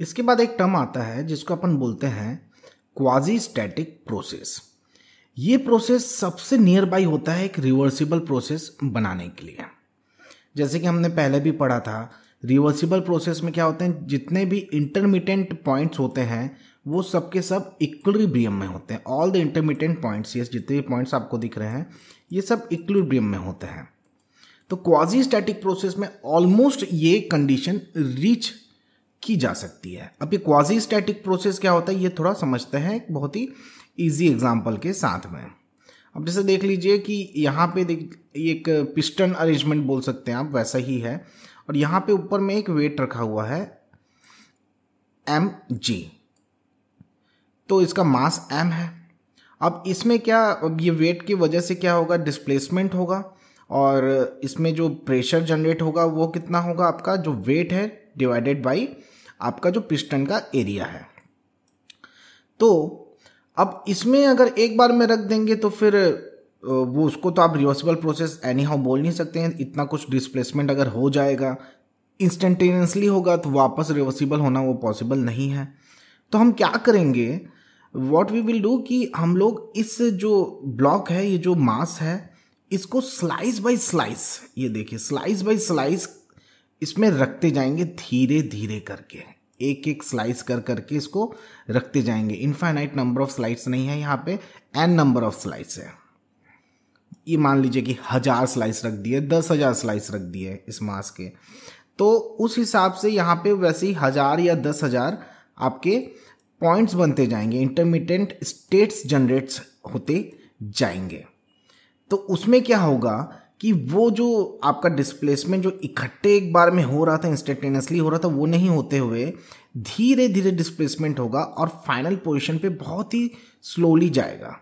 इसके बाद एक टर्म आता है जिसको अपन बोलते हैं क्वाजी स्टैटिक प्रोसेस ये प्रोसेस सबसे नियर बाई होता है एक रिवर्सिबल प्रोसेस बनाने के लिए जैसे कि हमने पहले भी पढ़ा था रिवर्सिबल प्रोसेस में क्या होते हैं जितने भी इंटरमीडियंट पॉइंट्स होते हैं वो सब सब इक्विलिब्रियम में होते हैं ऑल द इंटरमीडियंट पॉइंट्स ये जितने भी पॉइंट्स आपको दिख रहे हैं ये सब इक्विलिब्रियम में होते हैं तो क्वाजी स्टैटिक प्रोसेस में ऑलमोस्ट ये कंडीशन रीच की जा सकती है अब ये क्वाजी स्टैटिक प्रोसेस क्या होता है ये थोड़ा समझते हैं एक बहुत ही ईजी एग्जाम्पल के साथ में अब जैसे देख लीजिए कि यहाँ पे देख एक पिस्टन अरेंजमेंट बोल सकते हैं आप वैसा ही है और यहाँ पे ऊपर में एक वेट रखा हुआ है एम जी तो इसका मास एम है अब इसमें क्या अब ये वेट की वजह से क्या होगा डिस्प्लेसमेंट होगा और इसमें जो प्रेशर जनरेट होगा वो कितना होगा आपका जो वेट है डिवाइडेड बाई आपका जो पिस्टन का एरिया है तो अब इसमें अगर एक बार में रख देंगे तो फिर वो उसको तो आप रिवर्सिबल प्रोसेस एनी हाउ बोल नहीं सकते हैं इतना कुछ डिस्प्लेसमेंट अगर हो जाएगा इंस्टेंटेनियसली होगा तो वापस रिवर्सिबल होना वो पॉसिबल नहीं है तो हम क्या करेंगे वॉट वी विल डू कि हम लोग इस जो ब्लॉक है ये जो मास है इसको स्लाइस बाई स्लाइस ये देखिए स्लाइस बाई स्लाइस इसमें रखते जाएंगे धीरे धीरे करके एक एक स्लाइस कर करके इसको रखते जाएंगे इनफाइनाइट नंबर ऑफ स्लाइड्स नहीं है यहाँ पे एन नंबर ऑफ स्लाइड्स है ये मान लीजिए कि हज़ार स्लाइस रख दिए दस हज़ार स्लाइस रख दिए इस मास के तो उस हिसाब से यहाँ पे वैसे ही हज़ार या दस हज़ार आपके पॉइंट्स बनते जाएंगे इंटरमीडियंट स्टेट्स जनरेट्स होते जाएंगे तो उसमें क्या होगा कि वो जो आपका डिस्प्लेसमेंट जो इकट्ठे एक बार में हो रहा था इंस्टेंटेनियसली हो रहा था वो नहीं होते हुए धीरे धीरे डिस्प्लेसमेंट होगा और फाइनल पोजिशन पर बहुत ही स्लोली जाएगा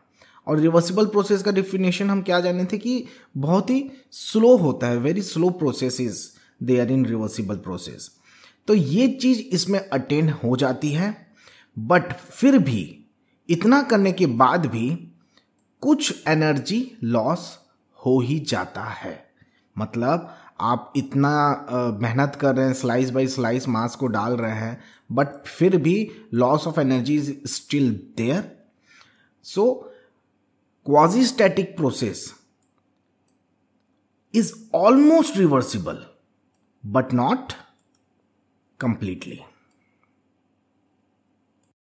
और रिवर्सिबल प्रोसेस का डिफिनेशन हम क्या जाने थे कि बहुत ही स्लो होता है very slow process is they are in reversible process तो ये चीज़ इसमें अटेंड हो जाती है बट फिर भी इतना करने के बाद भी कुछ एनर्जी लॉस हो ही जाता है मतलब आप इतना मेहनत कर रहे हैं स्लाइस बाय स्लाइस मांस को डाल रहे हैं बट फिर भी loss of energy is still there so quasi static process is almost reversible but not completely